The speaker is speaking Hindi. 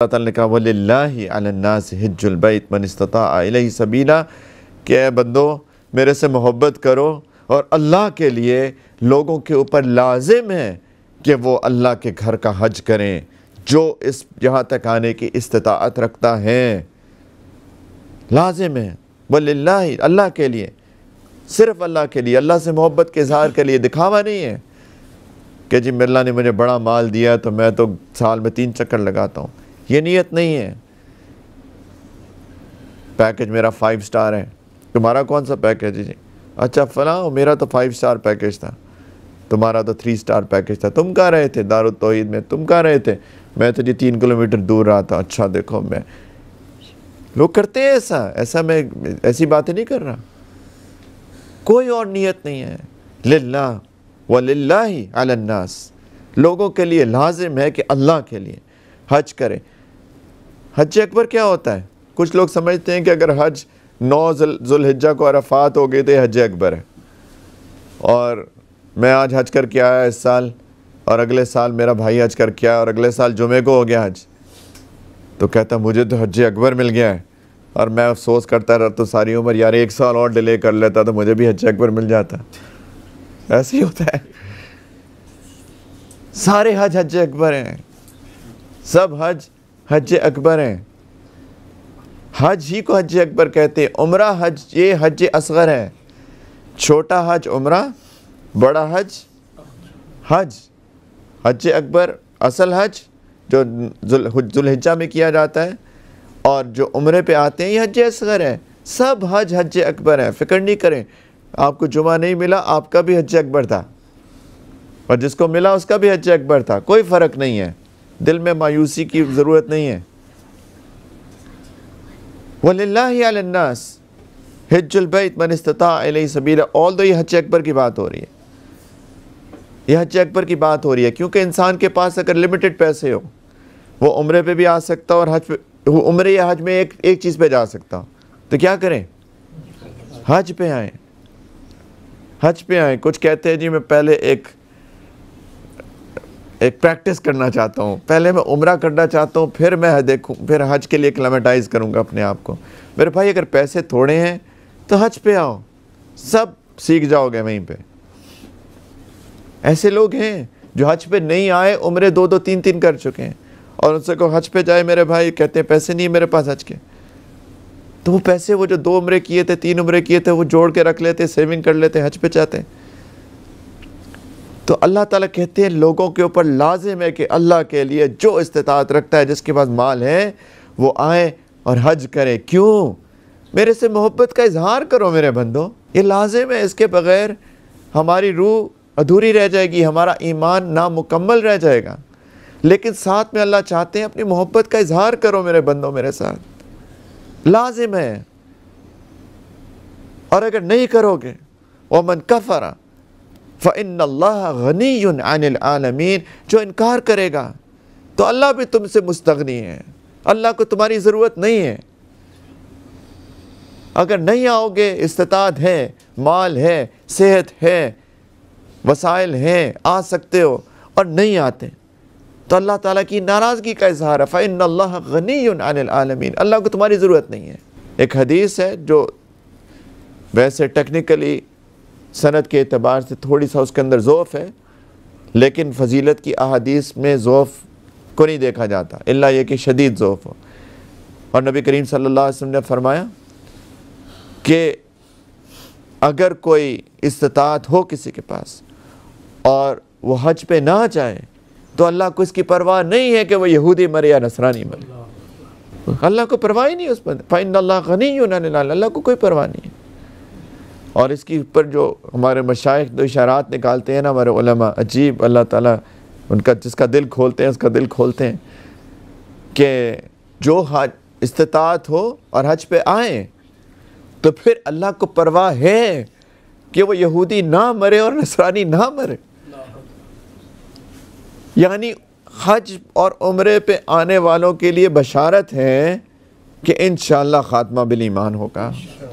अल्लाह ने सबीला के बंदो मेरे से मोहब्बत करो और अल्लाह के लिए लोगों के ऊपर लाजिम है कि वो अल्लाह के घर का हज करें जो इस यहाँ तक आने की इस्तात रखता है लाजिम है वल्ला अल्लाह के लिए सिर्फ़ अल्लाह के लिए अल्लाह से मोहब्बत के इजहार के लिए दिखावा नहीं है कि जी मिल्ला ने मुझे बड़ा माल दिया तो मैं तो साल में तीन चक्कर लगाता हूँ ये नीयत नहीं है पैकेज मेरा फाइव स्टार है तुम्हारा कौन सा पैकेज है जी अच्छा फला मेरा तो फाइव स्टार पैकेज था तुम्हारा तो थ्री स्टार पैकेज था तुम कह रहे थे दारुल तोहीद में तुम कह रहे थे मैं तो जी तीन किलोमीटर दूर रहा था अच्छा देखो मैं लोग करते हैं ऐसा ऐसा मैं ऐसी बातें नहीं कर रहा कोई और नीयत नहीं है लिल्ला व ही अलन्नास लोगों के लिए लाजिम है कि अल्लाह के लिए हज करें हज अकबर क्या होता है कुछ लोग समझते हैं कि अगर हज नौ जुल्हिजा को अरफात हो गए तो हज अकबर है और मैं आज हज करके आया इस साल और अगले साल मेरा भाई हज करके आया और अगले साल जुमे को हो गया हज तो कहता मुझे तो हज अकबर मिल गया है और मैं अफसोस करता रहता तो सारी उम्र यार एक साल और डिले कर लेता तो मुझे भी हज अकबर मिल जाता ऐसे ही होता है सारे हज हज अकबर हैं सब हज हज अकबर हैं हज ही को हज अकबर कहते हैं उम्रा हज ये हज असगर है छोटा हज उम्रा बड़ा हज हज हज अकबर असल हज जो जुल्हिजा में किया जाता है और जो उम्र पे आते हैं ये हज असगर है सब हज हज अकबर है फ़िक्र नहीं करें आपको जुमा नहीं मिला आपका भी हज अकबर था और जिसको मिला उसका भी हज अकबर था कोई फ़र्क नहीं है दिल में मायूसी की ज़रूरत नहीं है वल्लास हजलबैत मन इस्ता ऑल दो ये हज अकबर की बात हो रही है यह हज अकबर की बात हो रही है क्योंकि इंसान के पास अगर लिमिटेड पैसे हो वो उम्र पे भी आ सकता और हज उम्र या हज में एक एक चीज़ पे जा सकता तो क्या करें हज पे आए हज पे आए कुछ कहते हैं जी मैं पहले एक एक प्रैक्टिस करना चाहता हूँ पहले मैं उम्र करना चाहता हूँ फिर मैं देखूँ फिर हज के लिए क्लेमेटाइज करूँगा अपने आप को मेरे भाई अगर पैसे थोड़े हैं तो हज पे आओ सब सीख जाओगे वहीं पे ऐसे लोग हैं जो हज पे नहीं आए उम्र दो दो तीन तीन कर चुके हैं और उनसे को हज पे जाए मेरे भाई कहते हैं पैसे नहीं है मेरे पास हज के तो वो पैसे वो जो दो उम्र किए थे तीन उम्र किए थे वो जोड़ के रख लेते सेविंग कर लेते हज पे जाते हैं तो अल्लाह ताला कहते हैं लोगों के ऊपर लाजिम है कि अल्लाह के लिए जो इस्तात रखता है जिसके पास माल है वो आए और हज करें क्यों मेरे से मोहब्बत का इजहार करो मेरे बंदो ये लाजिम है इसके बग़ैर हमारी रूह अधूरी रह जाएगी हमारा ईमान नामुकम्मल रह जाएगा लेकिन साथ में अल्लाह चाहते हैं अपनी मोहब्बत का इजहार करो मेरे बंदो मेरे साथ लाजिम है और अगर नहीं करोगे वमन कफरा फ़िन गनी जो इनकार करेगा तो अल्लाह भी तुमसे मुस्तगनी है अल्लाह को तुम्हारी ज़रूरत नहीं है अगर नहीं आओगे इस्तात है माल है सेहत है वसाइल हैं आ सकते हो और नहीं आते तो अल्लाह ताला की नाराज़गी का इजहार है फ़ैन अल्लाह गनी अल्लाह को तुम्हारी ज़रूरत नहीं है एक हदीस है जो वैसे टेक्निकली सनत के अतबार से थोड़ी सा उसके अंदर ज़ोफ़ है लेकिन फजीलत की अहदीस में ज़ोफ़ को नहीं देखा जाता इल्ला ये कि शदीद ज़ोफ़ हो और नबी करीम सल्लल्लाहु ने फरमाया कि अगर कोई इस्तात हो किसी के पास और वो हज पर ना जाए तो अल्लाह को इसकी परवाह नहीं है कि वह यहूदी मरे या नसरानी मरे अल्लाह को परवाह ही नहीं उस पर फ़ाइन अल्लाह गनी अल्लाह को कोई परवाह नहीं है और इसके ऊपर जो हमारे मशाइ दो इशारात निकालते हैं ना हमारे उलमा अजीब अल्लाह ताला उनका जिसका दिल खोलते हैं उसका दिल खोलते हैं कि जो हज इस्तात हो और हज पे आए तो फिर अल्लाह को परवाह है कि वो यहूदी ना मरे और नसरानी ना मरे यानी हज और उम्र पे आने वालों के लिए बशारत है कि इन शात्मा बिल ईमान होगा